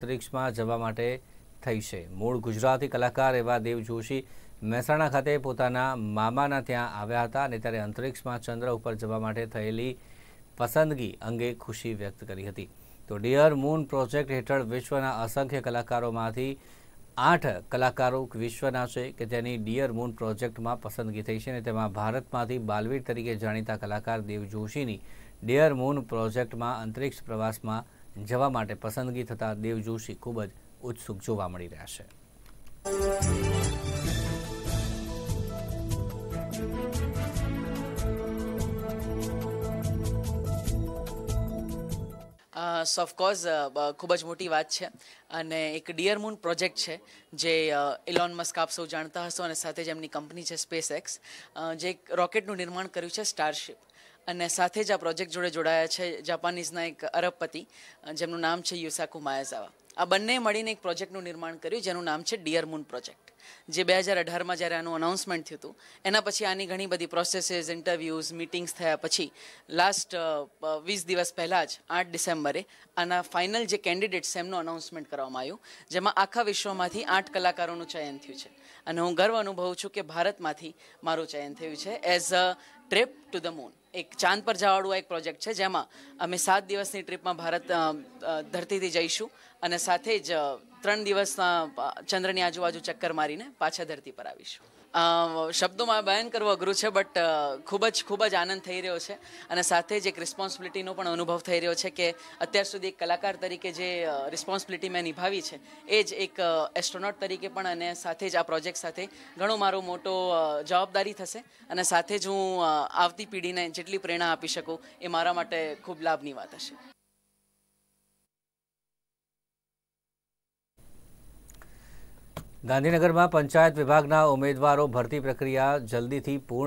અંતરિક્ષમાં જવા માટે થઈ છે મૂળ ગુજરાતી કલાકાર એવા દેવ જોશી મહેસાણા ખાતે પોતાના મામાના ત્યાં આવ્યા હતા અને ત્યારે અંતરિક્ષમાં ચંદ્ર ઉપર જવા માટે થયેલી પસંદગી અંગે ખુશી વ્યક્ત કરી હતી તો ડિયર મૂન પ્રોજેક્ટ હેઠળ વિશ્વના અસંખ્ય કલાકારોમાંથી આઠ કલાકારો વિશ્વના છે કે તેની ડિયર મૂન પ્રોજેક્ટમાં પસંદગી થઈ છે અને તેમાં ભારતમાંથી બાલવીર તરીકે જાણીતા કલાકાર દેવ જોશીની ડિયર મૂન પ્રોજેક્ટમાં અંતરિક્ષ પ્રવાસમાં જવા માટે પસંદગી થતા દેવ જોશી ખૂબ જ ઉત્સુક જોવા મળી રહ્યા છે સો ઓફકોર્સ ખૂબ જ મોટી વાત છે અને એક ડિયર મૂન પ્રોજેક્ટ છે જે ઇલોન મસ્ક આપ સૌ જાણતા હશો અને સાથે જ એમની કંપની છે સ્પેસ એક્સ જે એક રોકેટનું નિર્માણ કર્યું છે સ્ટારશિપ અને સાથે જ આ પ્રોજેક્ટ જોડે જોડાયા છે જાપાનીઝના એક અરબપતિ જેમનું નામ છે યુસાકુ માયાઝાવા આ બંને મળીને એક પ્રોજેક્ટનું નિર્માણ કર્યું જેનું નામ છે ડિયર મૂન પ્રોજેક્ટ જે બે હજાર અઢારમાં જ્યારે આનું અનાઉન્સમેન્ટ થયું હતું એના પછી આની ઘણી બધી પ્રોસેસીસ ઇન્ટરવ્યૂઝ મિટિંગ્સ થયા પછી લાસ્ટ વીસ દિવસ પહેલાં જ આઠ ડિસેમ્બરે આના ફાઇનલ જે કેન્ડિડેટ્સ એમનું અનાઉન્સમેન્ટ કરવામાં આવ્યું જેમાં આખા વિશ્વમાંથી આઠ કલાકારોનું ચયન થયું છે અને હું ગર્વ અનુભવું છું કે ભારતમાંથી મારું ચયન થયું છે as a trip to the moon એક ચાંદ પર જવાળું એક પ્રોજેક્ટ છે જેમાં અમે સાત દિવસની ટ્રીપમાં ભારત ધરતીથી જઈશું અને સાથે જ ત્રણ દિવસના ચંદ્રની આજુબાજુ ચક્કર મારીને પાછા ધરતી પર આવીશું શબ્દોમાં બયાન કરવું અઘરું છે બટ ખૂબ જ ખૂબ જ આનંદ થઈ રહ્યો છે અને સાથે જ એક રિસ્પોન્સિબિલિટીનો પણ અનુભવ થઈ રહ્યો છે કે અત્યાર સુધી એક કલાકાર તરીકે જે રિસ્પોન્સિબિલિટી મેં નિભાવી છે એ જ એક એસ્ટ્રોનોટ તરીકે પણ અને સાથે જ આ પ્રોજેક્ટ સાથે ઘણો મારો મોટો જવાબદારી થશે અને સાથે જ હું આવતી પેઢીને જેટલી પ્રેરણા આપી શકું એ મારા માટે ખૂબ લાભની વાત હશે ગાંધીનગરમાં પંચાયત વિભાગના ઉમેદવારો ભરતી પ્રક્રિયા જલ્દીથી પૂર્ણ